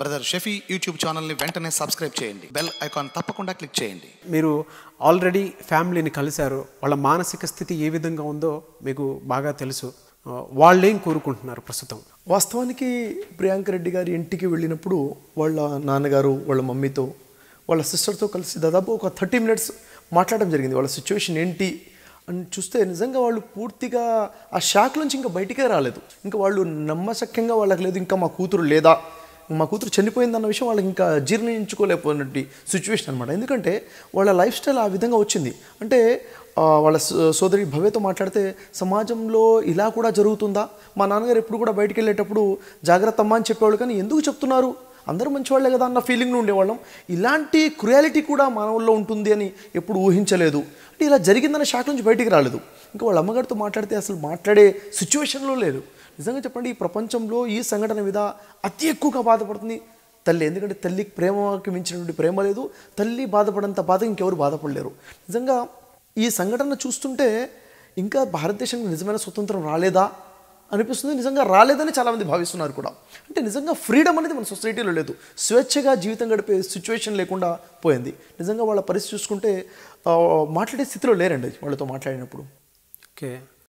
brother షెఫీ YouTube ఛానల్ని వెంటనే subscribe చేయండి బెల్ ఐకాన్ తప్పకుండా క్లిక్ చేయండి మీరు ఆల్రెడీ ఫ్యామిలీని కలిశారు వాళ్ళ మానసిక స్థితి ఏ విధంగా ఉందో మీకు బాగా తెలుసు వాళ్ళేం కోరుకుంటున్నారు ప్రస్తుతం వాస్తవానికి ప్రియాంక రెడ్డి గారి ఇంటికి వెళ్ళినప్పుడు వాళ్ళ నాన్నగారు వాళ్ళ మమ్మీతో వాళ్ళ సిస్టర్తో కలిసి దాదాపు ఒక థర్టీ మినిట్స్ మాట్లాడడం జరిగింది వాళ్ళ సిచ్యువేషన్ ఏంటి అని చూస్తే నిజంగా వాళ్ళు పూర్తిగా ఆ షాక్ నుంచి ఇంకా బయటికే రాలేదు ఇంకా వాళ్ళు నమ్మశక్యంగా వాళ్ళకి లేదు ఇంకా మా కూతురు లేదా మా కూతురు చనిపోయింది అన్న విషయం వాళ్ళకి ఇంకా జీర్ణించుకోలేకపోయినటువంటి సిచ్యువేషన్ అనమాట ఎందుకంటే వాళ్ళ లైఫ్ స్టైల్ ఆ విధంగా వచ్చింది అంటే వాళ్ళ సోదరి భవ్యతో మాట్లాడితే సమాజంలో ఇలా కూడా జరుగుతుందా మా నాన్నగారు ఎప్పుడు కూడా బయటికి వెళ్ళేటప్పుడు జాగ్రత్త అమ్మ అని చెప్పేవాళ్ళు కానీ ఎందుకు చెప్తున్నారు అందరూ మంచివాళ్లే కదా అన్న ఫీలింగ్ ఉండేవాళ్ళం ఇలాంటి క్రుయాలిటీ కూడా మానవుల్లో ఉంటుంది అని ఎప్పుడు ఊహించలేదు అంటే ఇలా జరిగిందన్న షాక్ నుంచి బయటికి రాలేదు ఇంకా వాళ్ళ అమ్మగారితో మాట్లాడితే అసలు మాట్లాడే సిచ్యువేషన్లో లేదు నిజంగా చెప్పండి ఈ ప్రపంచంలో ఈ సంఘటన మీద అతి ఎక్కువగా బాధపడుతుంది తల్లి ఎందుకంటే తల్లికి ప్రేమకి మించినటువంటి ప్రేమ లేదు తల్లి బాధపడంత బాధ ఇంకెవరు బాధపడలేరు నిజంగా ఈ సంఘటన చూస్తుంటే ఇంకా భారతదేశానికి నిజమైన స్వతంత్రం రాలేదా అనిపిస్తుంది నిజంగా రాలేదని చాలామంది భావిస్తున్నారు కూడా అంటే నిజంగా ఫ్రీడమ్ అనేది మన సొసైటీలో లేదు స్వేచ్ఛగా జీవితం గడిపే సిచ్యువేషన్ లేకుండా పోయింది నిజంగా వాళ్ళ పరిస్థితి చూసుకుంటే మాట్లాడే స్థితిలో లేరండి వాళ్ళతో మాట్లాడినప్పుడు ఓకే